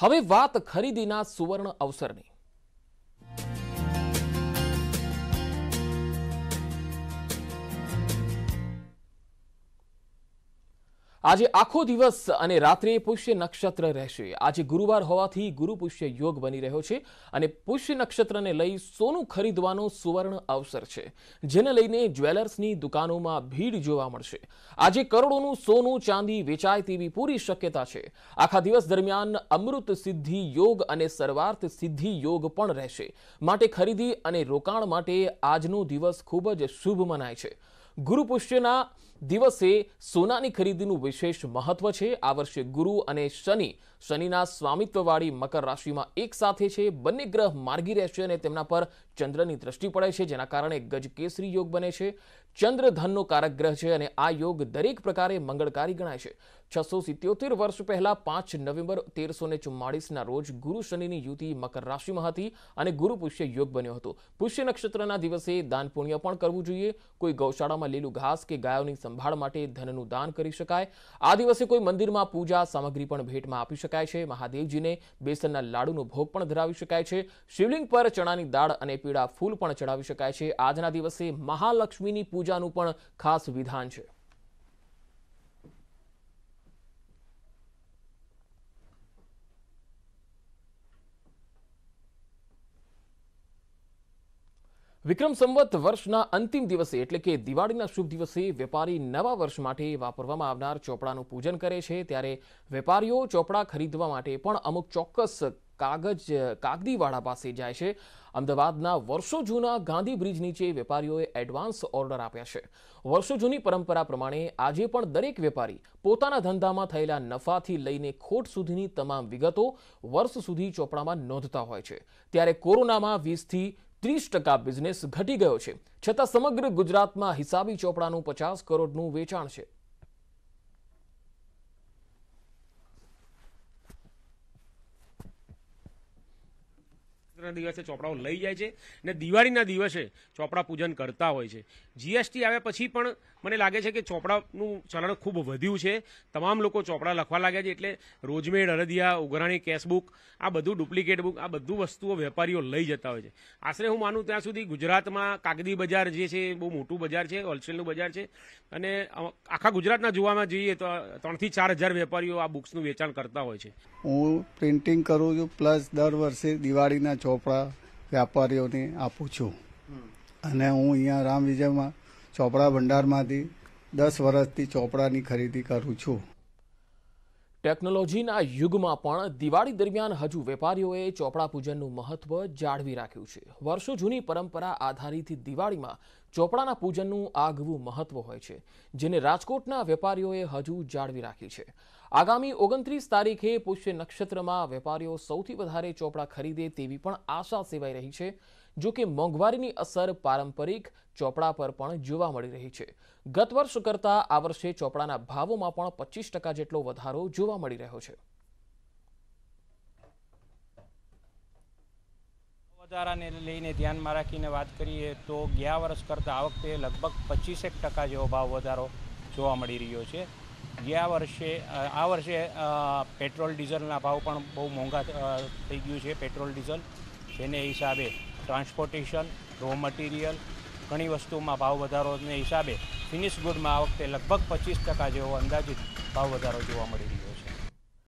હવે વાત ખરીદીના સુવર્ણ અવસરની આજે આખો દિવસ અને રાત્રે પુષ્ય નક્ષત્ર રહેશે આજે ગુરુવાર હોવાથી ગુરુ પુષ્ય યોગ બની રહ્યો છે અને પુષ્ય નક્ષત્રને લઈ સોનું ખરીદવાનો સુવર્ણ અવસર છે જેને લઈને જ્વેલર્સની દુકાનોમાં ભીડ જોવા મળશે આજે કરોડોનું સોનું ચાંદી વેચાય તેવી પૂરી શક્યતા છે આખા દિવસ દરમિયાન અમૃત સિદ્ધિ યોગ અને સર્વાર્થ સિદ્ધિ યોગ પણ રહેશે માટે ખરીદી અને રોકાણ માટે આજનો દિવસ ખૂબ જ શુભ મનાય છે ગુરુ પુષ્યના દિવસે સોનાની ખરીદીનું વિશેષ મહત્વ છે આ વર્ષે ગુરુ અને શનિ શનિના સ્વામિત્વવાળી મકર રાશિમાં એક સાથે છે બંને ગ્રહ માર્ગી રહેશે અને તેમના પર ચંદ્રની દ્રષ્ટિ પડે છે જેના કારણે ગજકેસરી યોગ બને છે ચંદ્ર ધનનો કારક ગ્રહ છે અને આ યોગ દરેક પ્રકારે મંગળકારી ગણાય છે છસો સિત્યોતેર વર્ષ પહેલા પાંચ નવેમ્બર તેરસો ને ચુમ્માળીસના રોજ ગુરુ શનિની યુતિ મકર રાશિમાં હતી અને ગુરુ પુષ્ય યોગ બન્યો હતો પુષ્ય નક્ષત્રના દિવસે દાન પુણ્ય પણ કરવું જોઈએ કોઈ ગૌશાળામાં લીલું ઘાસ કે ગાયોની સંભાળ માટે ધનનું દાન કરી શકાય આ દિવસે કોઈ મંદિરમાં પૂજા સામગ્રી પણ ભેટમાં આપી શકાય છે મહાદેવજીને બેસનના લાડુનો ભોગ પણ ધરાવી શકાય છે શિવલિંગ પર ચણાની દાળ અને પીળા ફૂલ પણ ચડાવી શકાય છે આજના દિવસે મહાલક્ષ્મીની પૂજાનું પણ ખાસ વિધાન છે વિક્રમ સંવત વર્ષના અંતિમ દિવસે એટલે કે દિવાળીના શુભ દિવસે વેપારી નવા વર્ષ માટે વાપરવામાં આવનાર ચોપડાનું પૂજન કરે છે ત્યારે વેપારીઓ ચોપડા ખરીદવા માટે પણ અમુક ચોક્કસ કાગજ કાગદીવાળા પાસે જાય છે અમદાવાદના વર્ષો જૂના ગાંધી બ્રિજ નીચે વેપારીઓએ એડવાન્સ ઓર્ડર આપ્યા છે વર્ષો જૂની પરંપરા પ્રમાણે આજે પણ દરેક વેપારી પોતાના ધંધામાં થયેલા નફાથી લઈને ખોટ સુધીની તમામ વિગતો વર્ષ સુધી ચોપડામાં નોંધતા હોય છે ત્યારે કોરોનામાં વીસથી ત્રીસ ટકા બિઝનેસ ઘટી ગયો છે છતાં સમગ્ર ગુજરાતમાં હિસાબી ચોપડાનું પચાસ કરોડનું વેચાણ છે નવરાત્રના દિવસે ચોપડાઓ લઈ જાય છે ને દિવાળીના દિવસે ચોપડા પૂજન કરતા હોય છે જીએસટી આવ્યા પછી પણ મને લાગે છે કે ચોપડાનું ચલણ ખૂબ વધ્યું છે તમામ લોકો ચોપડા લખવા લાગ્યા છે એટલે રોજમેડ અરદિયા ઉઘરાણી કેશબુક આ બધું ડુપ્લિકેટ બુક આ બધું વસ્તુઓ વેપારીઓ લઈ જતા હોય છે આશરે હું માનું ત્યાં સુધી ગુજરાતમાં કાગદી બજાર જે છે બહુ મોટું બજાર છે હોલસેલનું બજાર છે અને આખા ગુજરાતના જોવામાં જઈએ તો ત્રણથી ચાર હજાર વેપારીઓ આ બુક્સનું વેચાણ કરતા હોય છે હું પ્રિન્ટિંગ કરું છું પ્લસ દર વર્ષે દિવાળીના ચોપ ચોપડા વેપારીઓને આપું છું અને હું અહીંયા રામ વિજયમાં ચોપડા ભંડારમાંથી દસ વર્ષથી ચોપડાની ખરીદી કરું છું ટેકનોલોજીના યુગમાં પણ દિવાળી દરમિયાન હજુ વેપારીઓએ ચોપડા પૂજનનું મહત્વ જાળવી રાખ્યું છે વર્ષો જૂની પરંપરા આધારિત દિવાળીમાં ચોપડાના પૂજનનું આગવું મહત્વ હોય છે જેને રાજકોટના વેપારીઓએ હજુ જાળવી રાખ્યું છે આગામી ઓગણત્રીસ તારીખે પુષ્ય નક્ષત્રમાં વેપારીઓ સૌથી વધારે ચોપડા ખરીદે તેવી પણ આશા સેવાઈ રહી છે જો કે મોંઘવારીની અસર પારંપરિક ચોપડા પર પણ જોવા મળી રહી છે ગત વર્ષ કરતાં આ વર્ષે ચોપડાના ભાવોમાં પણ પચીસ ટકા જેટલો વધારો જોવા મળી રહ્યો છે વધારાને લઈને ધ્યાનમાં રાખીને વાત કરીએ તો ગયા વર્ષ કરતાં આ વખતે લગભગ પચીસેક ટકા જેવો ભાવ વધારો જોવા મળી રહ્યો છે ગયા વર્ષે આ વર્ષે પેટ્રોલ ડીઝલના ભાવ પણ બહુ મોંઘા થઈ ગયું છે પેટ્રોલ ડીઝલ જેને હિસાબે ટ્રાન્સપોર્ટેશન રો મટીરિયલ ઘણી વસ્તુમાં ભાવ વધારોને હિસાબે ફિનિશ ગુડમાં આ વખતે લગભગ પચીસ ટકા જેવો અંદાજિત ભાવ વધારો જોવા મળી રહ્યો છે